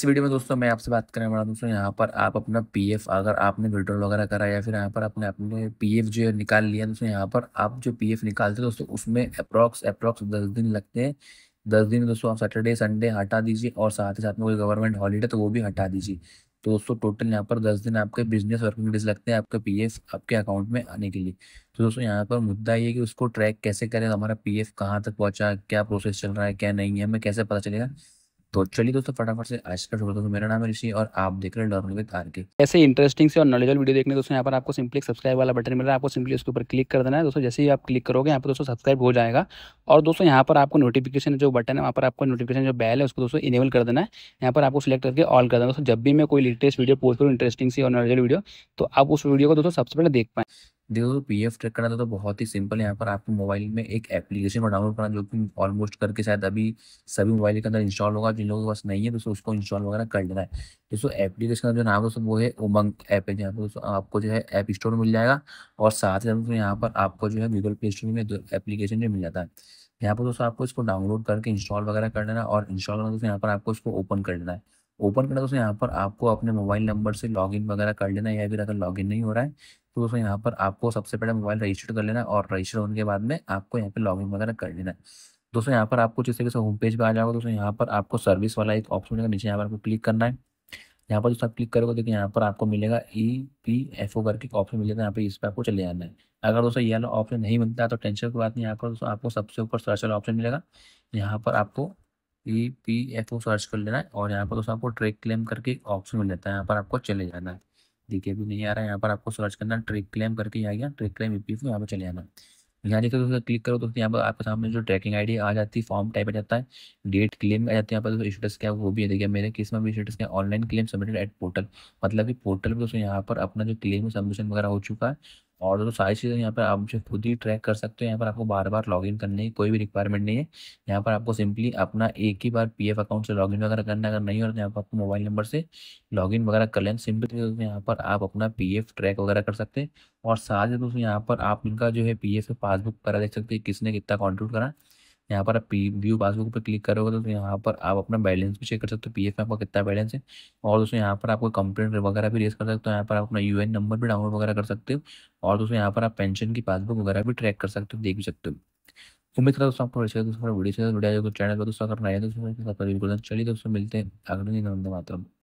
इस वीडियो में दोस्तों मैं आपसे बात करने वाला दोस्तों यहाँ पर आप अपना पीएफ अगर आपने विड्रॉल वगैरह करा या फिर यहाँ पर आपने अपने पीएफ जो है निकाल लिया दोस्तों यहाँ पर आप जो पीएफ निकालते दोस्तों उसमें अप्रॉक्स अप्रॉक्स दस दिन लगते हैं दस दिन दोस्तों आप सैटरडे संडे हटा दीजिए और साथ ही साथ में कोई गवर्नमेंट हॉलीडे तो वो भी हटा दीजिए तो दोस्तों टोटल यहाँ पर दस दिन आपके बिजनेस वर्किंग डेज लगते हैं आपके एफ आपके अकाउंट में आने के लिए तो दोस्तों यहाँ पर मुद्दा ये कि उसको ट्रैक कैसे करें हमारा पी एफ कहाँ तक पहुँचा क्या प्रोसेस चल रहा है क्या नहीं है हमें कैसे पता चलेगा तो चलिए दोस्तों फटाफट से आज का शुरू दोस्तों मेरा नाम है ऋषि और आप देख रहे हैं लर्न विद आर के ऐसे इंटरेस्टिंग से और नॉलेजल वीडियो देखने दोस्तों यहाँ पर आपको सिंपली सब्सक्राइब वाला बटन मिल रहा है आपको सिंपली उसके ऊपर क्लिक कर देना है दोस्तों जैसे ही आप क्लिक करोगे यहाँ पर दोस्तों सब्सक्राइब हो जाएगा और दोस्तों यहाँ पर आपको नोटिफिकेशन जो बटन है वहाँ पर आपको नोटिफिकेशन जो बैल है उसको दोस्तों इनेबल कर देना है यहाँ पर आपको सिलेक्ट करके ऑल कर देना दोस्तों जब भी मैं कोई लेटेस्ट वीडियो पोस्ट करूँ इंटरेस्टिंग सी और नॉलेजल वीडियो तो आप उस वीडियो को दोस्तों सबसे पहले देख पाए देखो पी एफ ट्रैक करना तो बहुत ही सिंपल है यहाँ पर आपको मोबाइल में एक एप्लीकेशन को डाउनलोड करना जो कि ऑलमोस्ट करके शायद अभी सभी मोबाइल के अंदर इंस्टॉल होगा जिन लोगों के पास नहीं है दोस्तों उसको इंस्टॉल वगैरह कर लेना है दोस्तों एप्लीकेशन का जो नाम है वो है उमंग ऐप है जहाँ पर दोस्तों आपको जो है ऐप स्टोर मिल जाएगा और साथ ही साथ यहाँ पर आपको जो है गूगल प्ले स्टोर में एप्लीकेशन मिल जाता है यहाँ पर दोस्तों आपको इसको डाउनलोड करके इंस्टॉल वगैरह कर लेना और इंस्टॉल करना दोस्तों यहाँ पर आपको इसको ओपन कर लेना है ओपन करना दोस्तों यहाँ पर आपको अपने मोबाइल नंबर से लॉगिन वगैरह कर लेना या फिर अगर लॉगिन नहीं हो रहा है तो दोस्तों यहाँ पर आपको सबसे पहले मोबाइल रजिस्टर कर लेना और रजिस्टर होने के बाद में आपको यहाँ पे लॉगिन वगैरह कर लेना है दोस्तों यहाँ पर आपको जिस तरीके से होम पेज पर आ जाएगा दोस्तों यहाँ पर आपको सर्विस वाला एक ऑप्शन मिलेगा नीचे यहाँ पर आपको क्लिक करना है यहाँ पर दोस्तों आप क्लिक करोगे देखिए यहाँ पर आपको मिलेगा ई पी एफ ओ करके ऑप्शन मिलेगा यहाँ पे इस पर आपको चले जाना है अगर दोस्तों ये वाला ऑप्शन नहीं मिलता है तो टेंशन की बात नहीं यहाँ पर दोस्तों आपको सबसे ऊपर सर्च वाला ऑप्शन मिलेगा यहाँ पर आपको E P F O search कर लेना है और यहाँ पर दोस्तों आपको ट्रेक क्लेम करके ऑप्शन मिल जाता है यहाँ पर आपको चले जाना है देखिए अभी नहीं आ रहा है यहाँ पर आपको सर्च करना है ट्रेक क्लेम करके आ गया track claim E P F यहाँ पर चले जाना यहाँ देखो दोस्तों क्लिक करो दोस्तों यहाँ पर आपके सामने जो ट्रैकिंग आईडी आ जाती है फॉर्म टाइप आ जाता है डेट क्लेम आ जाती है यहाँ पर स्टेटस क्या वो भी है देखिए मेरे केस में भी स्टेटस क्या online claim submitted at portal मतलब कि पोर्टल पर दोस्तों यहाँ पर अपना जो क्लेम सबमिशन वगैरह हो चुका है और दोस्तों सारी चीज़ें यहाँ पर आप मुझे खुद ही ट्रैक कर सकते हो यहाँ पर आपको बार बार लॉगिन करने की कोई भी रिक्वायरमेंट नहीं है यहाँ पर आपको सिंपली अपना एक ही बार पीएफ अकाउंट से लॉगिन वगैरह करना अगर नहीं हो तो यहाँ पर आपको मोबाइल नंबर से लॉगिन वगैरह कर लें सिंपल तरीके यहाँ पर आप अपना पी ट्रैक वगैरह कर सकते हैं और साथ ही दोस्तों यहाँ पर आप इनका जो है पी एफ पासबुक वगैरह देख सकते हैं किसने कितना कॉन्ट्रीब्यूट करा यहाँ पर आप पी व्यू पासबुक पर क्लिक करोगे तो यहाँ पर आप अपना बैलेंस भी चेक कर सकते हो पी एफ में आपका कितना बैलेंस है और दोस्तों यहाँ पर आपको कंप्लेंट वगैरह भी रेस कर सकते हो यहाँ पर आप अपना यू एन नंबर भी डाउनलोड वगैरह कर सकते हो और दोस्तों यहाँ पर आप पेंशन की पासबुक वगैरह भी ट्रैक कर सकते हो देख सकते हो उम्मीद करता दोस्तों आपको अच्छा दोस्तों वीडियो से वीडियो चैनल पर तो दोस्तों अपना दोस्तों चलिए दोस्तों मिलते हैं अगले दिन मातरम